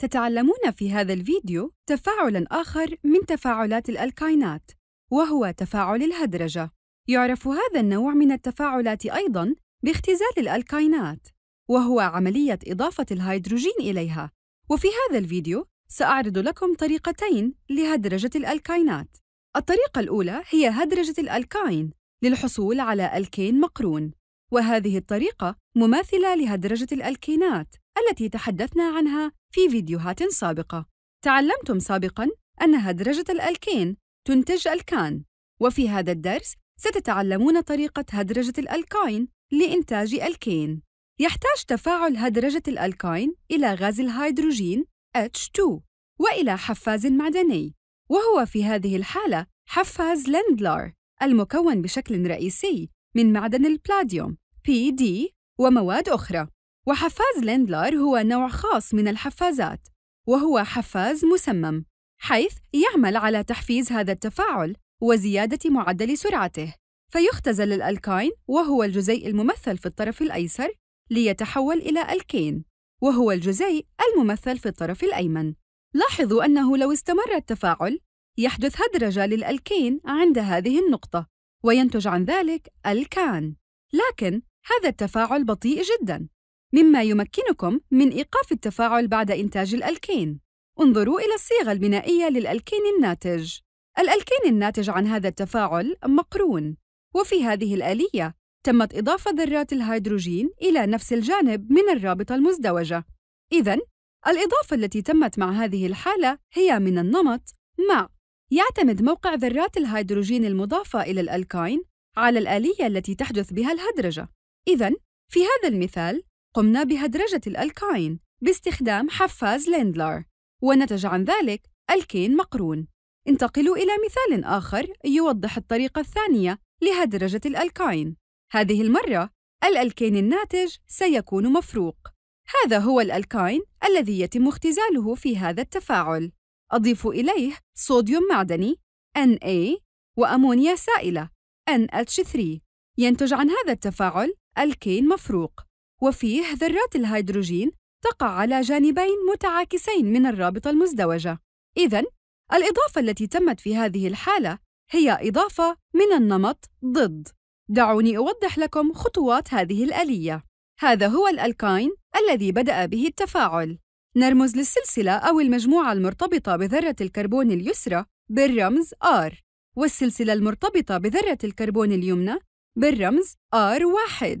تتعلمون في هذا الفيديو تفاعلاً آخر من تفاعلات الألكاينات وهو تفاعل الهدرجة يعرف هذا النوع من التفاعلات أيضاً باختزال الألكاينات وهو عملية إضافة الهيدروجين إليها وفي هذا الفيديو سأعرض لكم طريقتين لهدرجة الألكاينات الطريقة الأولى هي هدرجة الألكاين للحصول على ألكين مقرون وهذه الطريقة مماثلة لهدرجة الألكينات التي تحدثنا عنها في فيديوهات سابقة. تعلمتم سابقاً أن هدرجة الألكين تنتج ألكان، وفي هذا الدرس ستتعلمون طريقة هدرجة الألكين لإنتاج ألكين. يحتاج تفاعل هدرجة الألكين إلى غاز الهيدروجين H2 وإلى حفاز معدني، وهو في هذه الحالة حفاز لندلار المكون بشكل رئيسي من معدن البلاديوم PD ومواد أخرى وحفاز ليندلر هو نوع خاص من الحفازات وهو حفاز مسمم حيث يعمل على تحفيز هذا التفاعل وزيادة معدل سرعته فيختزل الألكاين وهو الجزيء الممثل في الطرف الأيسر ليتحول إلى ألكين وهو الجزيء الممثل في الطرف الأيمن لاحظوا أنه لو استمر التفاعل يحدث هدرجة للألكين عند هذه النقطة وينتج عن ذلك الكان لكن هذا التفاعل بطيء جدا مما يمكنكم من إيقاف التفاعل بعد إنتاج الألكين انظروا إلى الصيغة البنائية للألكين الناتج الألكين الناتج عن هذا التفاعل مقرون وفي هذه الآلية تمت إضافة ذرات الهيدروجين إلى نفس الجانب من الرابطة المزدوجة إذا الإضافة التي تمت مع هذه الحالة هي من النمط مع يعتمد موقع ذرات الهيدروجين المضافة إلى الألكاين على الآلية التي تحدث بها الهدرجة إذا في هذا المثال قمنا بهدرجة الألكاين باستخدام حفاز ليندلر ونتج عن ذلك ألكين مقرون انتقلوا إلى مثال آخر يوضح الطريقة الثانية لهدرجة الألكاين هذه المرة الألكين الناتج سيكون مفروق هذا هو الألكاين الذي يتم اختزاله في هذا التفاعل أضيف إليه صوديوم معدني Na وأمونيا سائلة NH3 ينتج عن هذا التفاعل الكين مفروق وفيه ذرات الهيدروجين تقع على جانبين متعاكسين من الرابطة المزدوجة إذا الإضافة التي تمت في هذه الحالة هي إضافة من النمط ضد دعوني أوضح لكم خطوات هذه الآلية هذا هو الألكاين الذي بدأ به التفاعل نرمز للسلسلة أو المجموعة المرتبطة بذرة الكربون اليسرى بالرمز R والسلسلة المرتبطة بذرة الكربون اليمنى بالرمز R1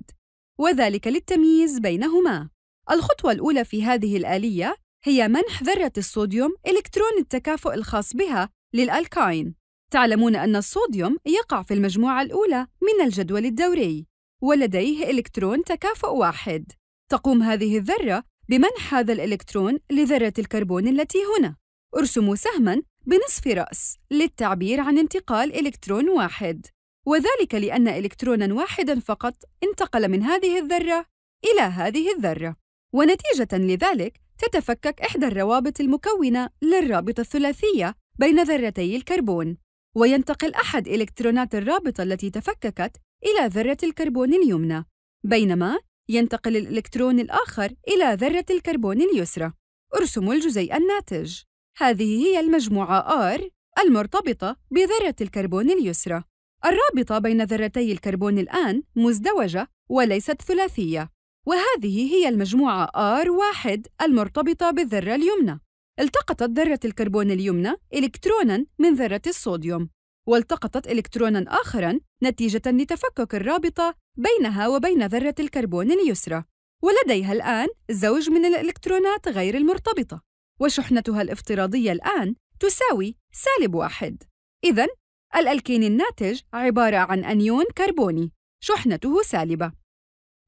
وذلك للتمييز بينهما. الخطوة الأولى في هذه الآلية هي منح ذرة الصوديوم إلكترون التكافؤ الخاص بها للألكاين. تعلمون أن الصوديوم يقع في المجموعة الأولى من الجدول الدوري، ولديه إلكترون تكافؤ واحد. تقوم هذه الذرة بمنح هذا الإلكترون لذرة الكربون التي هنا ارسموا سهماً بنصف رأس للتعبير عن انتقال إلكترون واحد وذلك لأن إلكترونا واحدا فقط انتقل من هذه الذرة إلى هذه الذرة ونتيجة لذلك تتفكك إحدى الروابط المكونة للرابطة الثلاثية بين ذرتي الكربون وينتقل أحد إلكترونات الرابطة التي تفككت إلى ذرة الكربون اليمنى بينما ينتقل الإلكترون الآخر إلى ذرة الكربون اليسرى ارسموا الجزيء الناتج هذه هي المجموعة R المرتبطة بذرة الكربون اليسرى الرابطة بين ذرتي الكربون الآن مزدوجة وليست ثلاثية وهذه هي المجموعة R1 المرتبطة بالذرة اليمنى التقطت ذرة الكربون اليمنى إلكترونا من ذرة الصوديوم والتقطت إلكترونا آخرا نتيجة لتفكك الرابطة بينها وبين ذرة الكربون اليسرى ولديها الآن زوج من الإلكترونات غير المرتبطة وشحنتها الافتراضية الآن تساوي سالب واحد إذا الألكين الناتج عبارة عن أنيون كربوني شحنته سالبة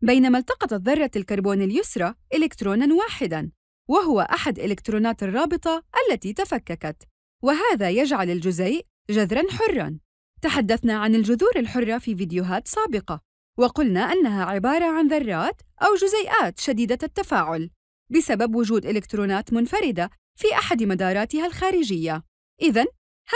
بينما التقطت ذرة الكربون اليسرى إلكترونا واحداً وهو أحد إلكترونات الرابطة التي تفككت وهذا يجعل الجزيء جذرا حرا تحدثنا عن الجذور الحرة في فيديوهات سابقة وقلنا أنها عبارة عن ذرات أو جزيئات شديدة التفاعل بسبب وجود إلكترونات منفردة في أحد مداراتها الخارجية إذا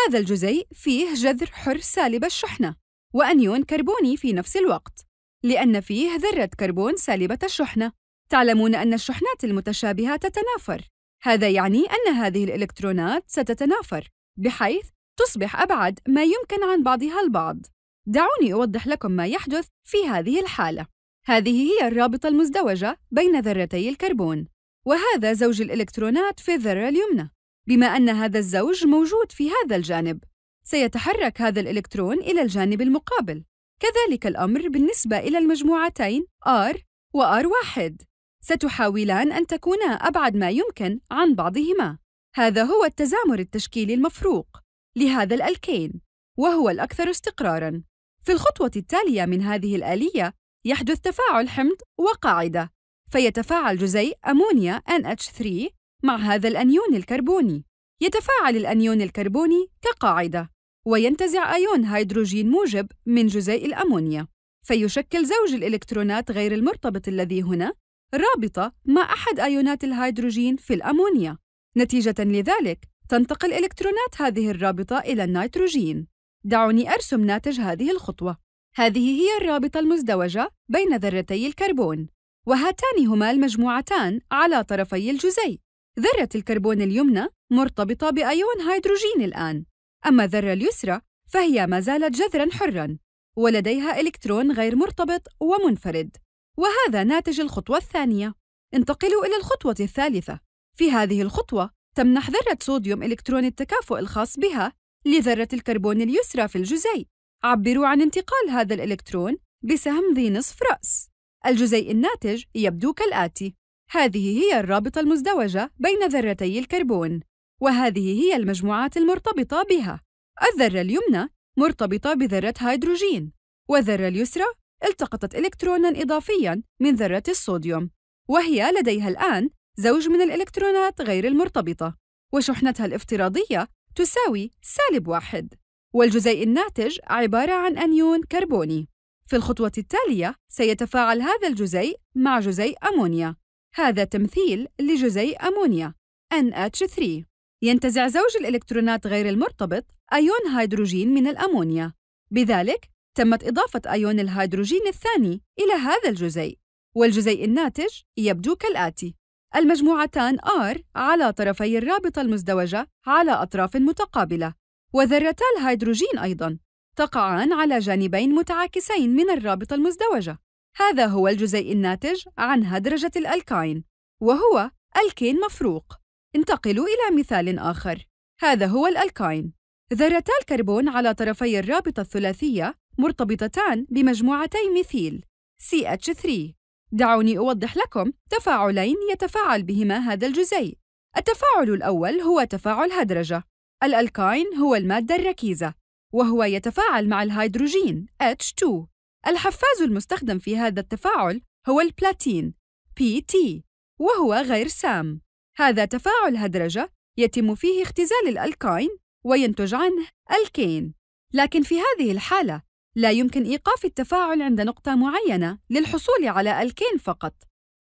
هذا الجزيء فيه جذر حر سالب الشحنة وأنيون كربوني في نفس الوقت لأن فيه ذرة كربون سالبة الشحنة تعلمون أن الشحنات المتشابهة تتنافر هذا يعني أن هذه الإلكترونات ستتنافر بحيث تصبح أبعد ما يمكن عن بعضها البعض دعوني أوضح لكم ما يحدث في هذه الحالة هذه هي الرابطة المزدوجة بين ذرتي الكربون وهذا زوج الإلكترونات في الذرة اليمنى بما أن هذا الزوج موجود في هذا الجانب سيتحرك هذا الإلكترون إلى الجانب المقابل كذلك الأمر بالنسبة إلى المجموعتين R و R1 ستحاولان أن تكونا أبعد ما يمكن عن بعضهما هذا هو التزامر التشكيلي المفروق لهذا الألكين وهو الأكثر استقراراً في الخطوة التالية من هذه الآلية يحدث تفاعل حمض وقاعدة فيتفاعل جزيء أمونيا NH3 مع هذا الأنيون الكربوني يتفاعل الأنيون الكربوني كقاعدة وينتزع أيون هيدروجين موجب من جزيء الأمونيا فيشكل زوج الإلكترونات غير المرتبط الذي هنا رابطة مع أحد أيونات الهيدروجين في الأمونيا نتيجة لذلك تنتقل إلكترونات هذه الرابطة إلى النيتروجين. دعوني أرسم ناتج هذه الخطوة. هذه هي الرابطة المزدوجة بين ذرتي الكربون، وهاتان هما المجموعتان على طرفي الجزيء. ذرة الكربون اليمنى مرتبطة بأيون هيدروجين الآن، أما الذرة اليسرى فهي ما زالت جذرًا حرًا، ولديها إلكترون غير مرتبط ومنفرد. وهذا ناتج الخطوة الثانية. انتقلوا إلى الخطوة الثالثة. في هذه الخطوة تمنح ذرة صوديوم إلكترون التكافؤ الخاص بها لذرة الكربون اليسرى في الجزيء عبروا عن انتقال هذا الإلكترون بسهم ذي نصف رأس الجزيء الناتج يبدو كالآتي هذه هي الرابطة المزدوجة بين ذرتي الكربون وهذه هي المجموعات المرتبطة بها الذرة اليمنى مرتبطة بذرة هيدروجين والذرة اليسرى التقطت إلكترونا إضافيا من ذرة الصوديوم وهي لديها الآن زوج من الإلكترونات غير المرتبطة وشحنتها الافتراضية تساوي سالب واحد والجزيء الناتج عبارة عن أنيون كربوني في الخطوة التالية سيتفاعل هذا الجزيء مع جزيء أمونيا هذا تمثيل لجزيء أمونيا NH3 ينتزع زوج الإلكترونات غير المرتبط أيون هيدروجين من الأمونيا بذلك تمت إضافة أيون الهيدروجين الثاني إلى هذا الجزيء والجزيء الناتج يبدو كالآتي المجموعتان R على طرفي الرابطة المزدوجة على أطراف متقابلة، وذرتا الهيدروجين أيضاً تقعان على جانبين متعاكسين من الرابطة المزدوجة. هذا هو الجزيء الناتج عن هدرجة الألكاين، وهو ألكين مفروق. انتقلوا إلى مثال آخر. هذا هو الألكاين. ذرتا الكربون على طرفي الرابطة الثلاثية مرتبطتان بمجموعتي ميثيل CH3 دعوني أوضح لكم تفاعلين يتفاعل بهما هذا الجزيء التفاعل الأول هو تفاعل هدرجة الألكاين هو المادة الركيزة وهو يتفاعل مع الهيدروجين H2 الحفاز المستخدم في هذا التفاعل هو البلاتين PT وهو غير سام هذا تفاعل هدرجة يتم فيه اختزال الألكاين وينتج عنه الكين لكن في هذه الحالة لا يمكن إيقاف التفاعل عند نقطة معينة للحصول على ألكين فقط،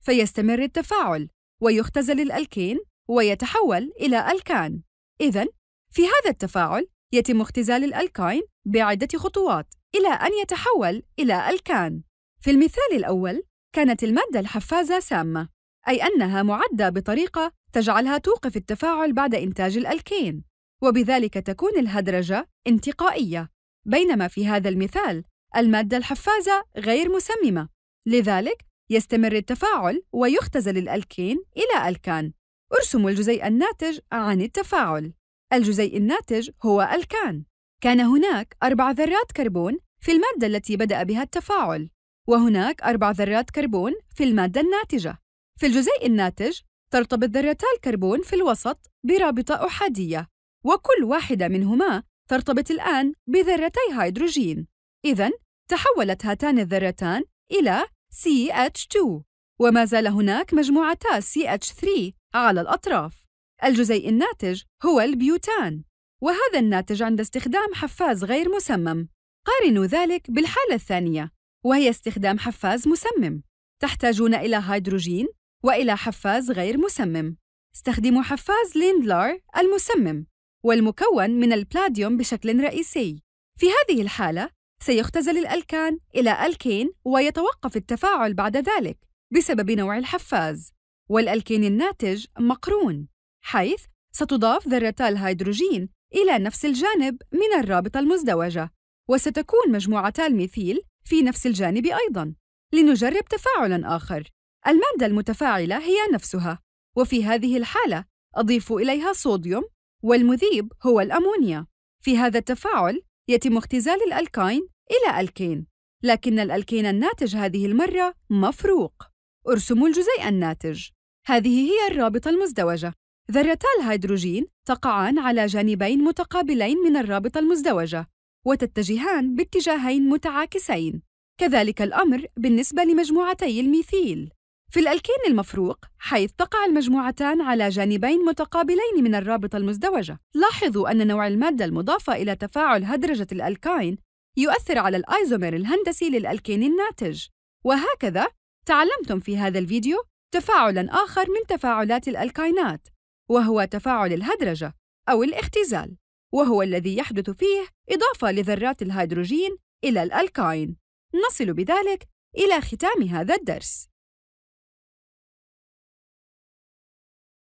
فيستمر التفاعل ويختزل الألكين ويتحول إلى ألكان. إذا في هذا التفاعل يتم اختزال الألكاين بعدة خطوات إلى أن يتحول إلى ألكان. في المثال الأول كانت المادة الحفازة سامة، أي أنها معدة بطريقة تجعلها توقف التفاعل بعد إنتاج الألكين، وبذلك تكون الهدرجة انتقائية. بينما في هذا المثال المادة الحفازة غير مسممة لذلك يستمر التفاعل ويختزل الألكين إلى ألكان ارسموا الجزيء الناتج عن التفاعل الجزيء الناتج هو ألكان كان هناك أربع ذرات كربون في المادة التي بدأ بها التفاعل وهناك أربع ذرات كربون في المادة الناتجة في الجزيء الناتج ترتبط ذرتا الكربون في الوسط برابطة أحادية وكل واحدة منهما ترتبط الآن بذرتي هيدروجين إذا تحولت هاتان الذرتان إلى CH2 وما زال هناك مجموعتا CH3 على الأطراف الجزيء الناتج هو البيوتان وهذا الناتج عند استخدام حفاز غير مسمم قارنوا ذلك بالحالة الثانية وهي استخدام حفاز مسمم تحتاجون إلى هيدروجين وإلى حفاز غير مسمم استخدموا حفاز ليندلار المسمم والمكون من البلاديوم بشكل رئيسي في هذه الحالة سيختزل الألكان إلى ألكين ويتوقف التفاعل بعد ذلك بسبب نوع الحفاز والألكين الناتج مقرون حيث ستضاف ذرتا الهيدروجين إلى نفس الجانب من الرابطة المزدوجة وستكون مجموعتا الميثيل في نفس الجانب أيضاً لنجرب تفاعلاً آخر المادة المتفاعلة هي نفسها وفي هذه الحالة أضيف إليها صوديوم والمذيب هو الأمونيا في هذا التفاعل يتم اختزال الألكاين إلى ألكين لكن الألكين الناتج هذه المرة مفروق ارسموا الجزيء الناتج هذه هي الرابطة المزدوجة ذرتا الهيدروجين تقعان على جانبين متقابلين من الرابطة المزدوجة وتتجهان باتجاهين متعاكسين كذلك الأمر بالنسبة لمجموعتي الميثيل في الألكين المفروق حيث تقع المجموعتان على جانبين متقابلين من الرابطة المزدوجة لاحظوا أن نوع المادة المضافة إلى تفاعل هدرجة الألكين يؤثر على الأيزومير الهندسي للألكين الناتج وهكذا تعلمتم في هذا الفيديو تفاعلاً آخر من تفاعلات الألكينات، وهو تفاعل الهدرجة أو الاختزال وهو الذي يحدث فيه إضافة لذرات الهيدروجين إلى الألكين. نصل بذلك إلى ختام هذا الدرس